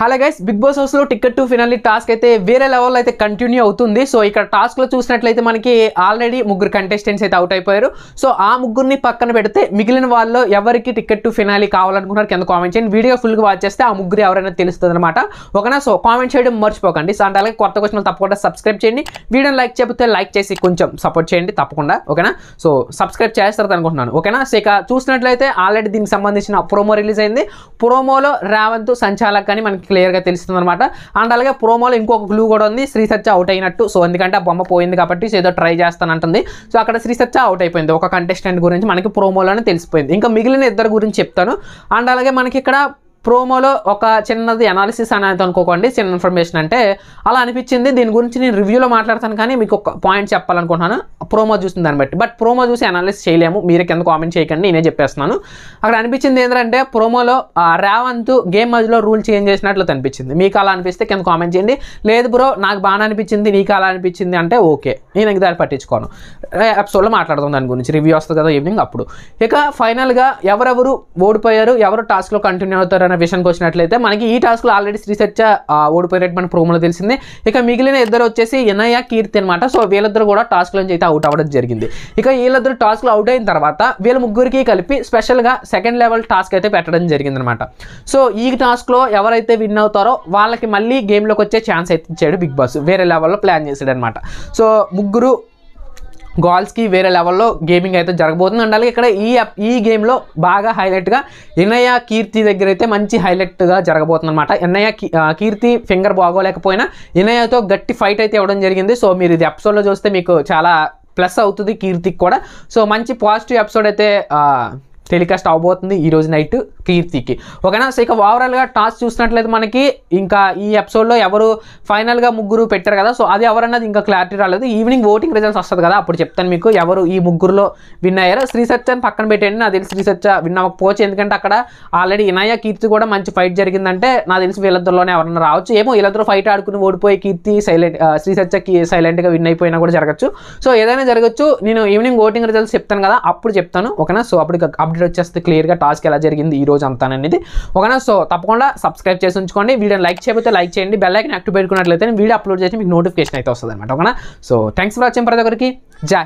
hello guys Bigg Boss హౌస్లో ticket to finale task అయితే వేరే లెవెల్లో అయితే కంటిన్యూ అవుతుంది సో ఇక్కడ టాస్క్లో చూసినట్లయితే మనకి ఆల్రెడీ ముగ్గురు కంటెస్టెంట్స్ అయితే అవుట్ అయిపోయారు సో ఆ ముగ్గురిని పక్కన పెడితే మిగిలిన వాళ్ళు ఎవరికి టికెట్ టు ఫినాలి కావాలనుకున్నారు కింద కామెంట్ చేయండి వీడియో ఫుల్గా వాచ్ చేస్తే ఆ ముగ్గురు ఎవరైనా తెలుస్తుంది అనమాట ఒకనా సో కామెంట్ చేయడం మర్చిపోకండి సో అంటే అలాగే కొత్త క్వశ్చన్ తప్పకుండా సబ్స్క్రైబ్ చేయండి వీడియోని లైక్ చెబితే లైక్ చేసి కొంచెం సపోర్ట్ చేయండి తప్పకుండా ఓకేనా సో సబ్స్క్రైబ్ చేస్తారు అనుకుంటున్నాను ఓకేనా సో ఇక చూసినట్లయితే ఆల్రెడీ దీనికి సంబంధించిన ప్రోమో రిలీజ్ అయింది ప్రోమోలో రేవంత్ సంచాలక్ అని మనకి క్లియర్గా తెలుస్తుంది అనమాట అండ్ అలాగే ప్రోమోలో ఇంకొక క్లూ కూడా ఉంది శ్రీ సత్య అవుట్ అయినట్టు సో ఎందుకంటే ఆ బొమ్మ పోయింది కాబట్టి ఏదో ట్రై చేస్తానంటుంది సో అక్కడ శ్రీ సత్య అవుట్ అయిపోయింది ఒక కంటెస్టెంట్ గురించి మనకి ప్రోమోలోనే తెలిసిపోయింది ఇంకా మిగిలిన ఇద్దరు గురించి చెప్తాను అండ్ అలాగే మనకి ఇక్కడ ప్రోమోలో ఒక చిన్నది అనాలిసిస్ అనేది అనుకోకండి చిన్న ఇన్ఫర్మేషన్ అంటే అలా అనిపించింది దీని గురించి నేను రివ్యూలో మాట్లాడతాను కానీ మీకు ఒక పాయింట్ చెప్పాలనుకుంటున్నాను ప్రోమో చూసిన దాన్ని బట్టి బట్ ప్రోమో చూసి అనాలిసిస్ చేయలేము మీరే కింద కామెంట్ చేయకండి నేనే చెప్పేస్తున్నాను అక్కడ అనిపించింది ఏంటంటే ప్రోమోలో రావంతు గేమ్ మధ్యలో రూల్ చేంజ్ చేసినట్లు అనిపించింది మీకు అలా అనిపిస్తే కింద కామెంట్ చేయండి లేదు బ్రో నాకు బాగా అనిపించింది నీకు అలా అనిపించింది అంటే ఓకే నేను ఇంక దాన్ని పట్టించుకోను ఎపిసోడ్లో మాట్లాడదాం దాని గురించి రివ్యూ వస్తుంది కదా ఈవినింగ్ అప్పుడు ఇక ఫైనల్గా ఎవరెవరు ఓడిపోయారు ఎవరు టాస్క్లో కంటిన్యూ అవుతారు విషయానికి వచ్చినట్లయితే మనకి ఈ టాస్క్లో ఆల్రెడీ సత్య ఓడిపోయినట్టు మన ప్రోమోలో తెలిసింది ఇక మిగిలిన ఇద్దరు వచ్చేసి ఎనయ్య కీర్తి అనమాట సో వీళ్ళిద్దరు కూడా టాస్క్లో అయితే అవుట్ అవ్వడం జరిగింది ఇక వీళ్ళిద్దరు టాస్క్లో అవుట్ అయిన తర్వాత వీళ్ళ ముగ్గురికి కలిపి స్పెషల్గా సెకండ్ లెవెల్ టాస్క్ అయితే పెట్టడం జరిగింది అనమాట సో ఈ టాస్క్లో ఎవరైతే విన్ అవుతారో వాళ్ళకి మళ్ళీ గేమ్లోకి వచ్చే ఛాన్స్ అయితే ఇచ్చాడు బిగ్ బాస్ వేరే లెవెల్లో ప్లాన్ చేశాడు అనమాట సో ముగ్గురు గోల్స్కి వేరే లెవెల్లో గేమింగ్ అయితే జరగబోతుంది అండ్ అలాగే ఇక్కడ ఈ ఈ గేమ్లో బాగా హైలైట్గా ఎన్నయ్య కీర్తి దగ్గర అయితే మంచి హైలైట్గా జరగబోతుంది అనమాట ఎన్నయ్య కీర్తి ఫింగర్ బాగోలేకపోయినా ఎన్నయ్యతో గట్టి ఫైట్ అయితే ఇవ్వడం జరిగింది సో మీరు ఇది ఎపిసోడ్లో చూస్తే మీకు చాలా ప్లస్ అవుతుంది కీర్తికి కూడా సో మంచి పాజిటివ్ ఎపిసోడ్ అయితే టెలికాస్ట్ అవబోతుంది ఈ రోజు నైట్ కీర్తికి ఓకేనా సో ఇక ఓవరాల్గా టాస్ చూసినట్లయితే మనకి ఇంకా ఈ ఎపిసోడ్లో ఎవరు ఫైనల్గా ముగ్గురు పెట్టారు కదా సో అది ఎవరన్నది ఇంకా క్లారిటీ రాలేదు ఈవినింగ్ ఓటింగ్ రిజల్ట్స్ వస్తుంది కదా అప్పుడు చెప్తాను మీకు ఎవరు ఈ ముగ్గురులో విన్ అయ్యారు శ్రీ అని పక్కన పెట్టండి నాకు తెలిసి శ్రీసత్య విన్ అవ్వకపోవచ్చు ఎందుకంటే అక్కడ ఆల్రెడీ ఇనాయ కీర్తి కూడా మంచి ఫైట్ జరిగిందంటే నాకు తెలిసి వీళ్ళిద్దరిలోనే ఎవరన్నా రావచ్చు ఏమో వీళ్ళిద్దరు ఫైట్ ఆడుకుని ఓడిపోయి కీర్తి సైలెంట్ శ్రీసత్య సైలెంట్గా విన్ అయిపోయినా కూడా జరగచ్చు సో ఏదైనా జరగచ్చు నేను ఈవినింగ్ ఓటింగ్ రిజల్ట్స్ చెప్తాను కదా అప్పుడు చెప్తాను ఓకేనా సో అప్పుడు అప్డేట్ అప్డేట్ వచ్చేస్తే క్లియర్గా టాస్క్ ఎలా జరిగింది ఈ రోజు అంతాననేది ఒకనా సో తప్పకుండా సబ్స్క్రైబ్ చేసి ఉంచుకోండి వీడియో లైక్ చేయబోతే లైక్ చేయండి బెల్ ఐకన్ యాక్టివ్ పెట్టుకున్నట్లయితే వీడియో అప్లోడ్ చేసి మీకు నోటిఫికేషన్ అయితే వస్తుంది అనమాట ఓకేనా సో థ్యాంక్స్ ఫర్ వచ్చిన ప్రతి ఒక్కరికి జాయ్